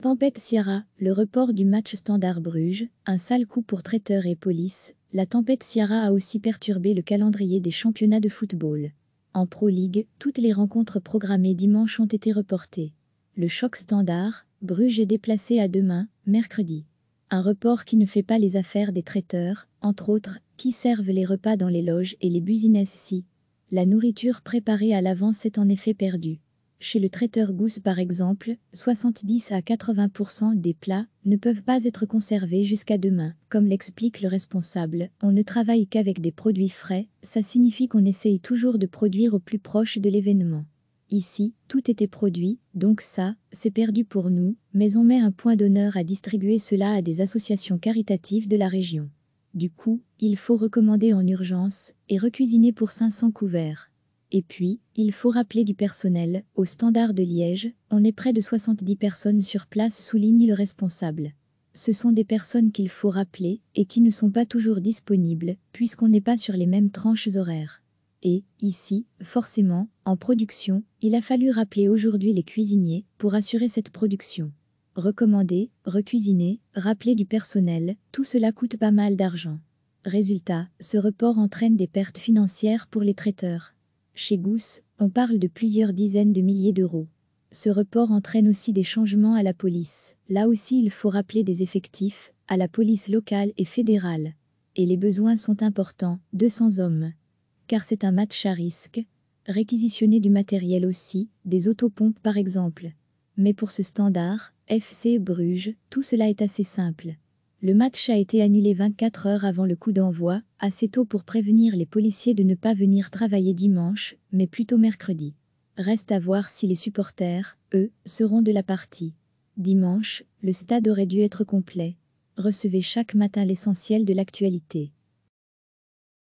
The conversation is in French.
Tempête Sierra, le report du match Standard Bruges, un sale coup pour traiteurs et police, la tempête Sierra a aussi perturbé le calendrier des championnats de football. En Pro League, toutes les rencontres programmées dimanche ont été reportées. Le choc standard, Bruges est déplacé à demain, mercredi. Un report qui ne fait pas les affaires des traiteurs, entre autres, qui servent les repas dans les loges et les business si. La nourriture préparée à l'avance est en effet perdue. Chez le traiteur Gousse par exemple, 70 à 80% des plats ne peuvent pas être conservés jusqu'à demain. Comme l'explique le responsable, on ne travaille qu'avec des produits frais, ça signifie qu'on essaye toujours de produire au plus proche de l'événement. Ici, tout était produit, donc ça, c'est perdu pour nous, mais on met un point d'honneur à distribuer cela à des associations caritatives de la région. Du coup, il faut recommander en urgence et recuisiner pour 500 couverts. Et puis, il faut rappeler du personnel, au standard de Liège, on est près de 70 personnes sur place, souligne le responsable. Ce sont des personnes qu'il faut rappeler et qui ne sont pas toujours disponibles, puisqu'on n'est pas sur les mêmes tranches horaires. Et, ici, forcément, en production, il a fallu rappeler aujourd'hui les cuisiniers pour assurer cette production. Recommander, recuisiner, rappeler du personnel, tout cela coûte pas mal d'argent. Résultat, ce report entraîne des pertes financières pour les traiteurs. Chez Gousse, on parle de plusieurs dizaines de milliers d'euros. Ce report entraîne aussi des changements à la police. Là aussi, il faut rappeler des effectifs, à la police locale et fédérale. Et les besoins sont importants, 200 hommes. Car c'est un match à risque. Réquisitionner du matériel aussi, des autopompes par exemple. Mais pour ce standard, FC Bruges, tout cela est assez simple. Le match a été annulé 24 heures avant le coup d'envoi, assez tôt pour prévenir les policiers de ne pas venir travailler dimanche, mais plutôt mercredi. Reste à voir si les supporters, eux, seront de la partie. Dimanche, le stade aurait dû être complet. Recevez chaque matin l'essentiel de l'actualité.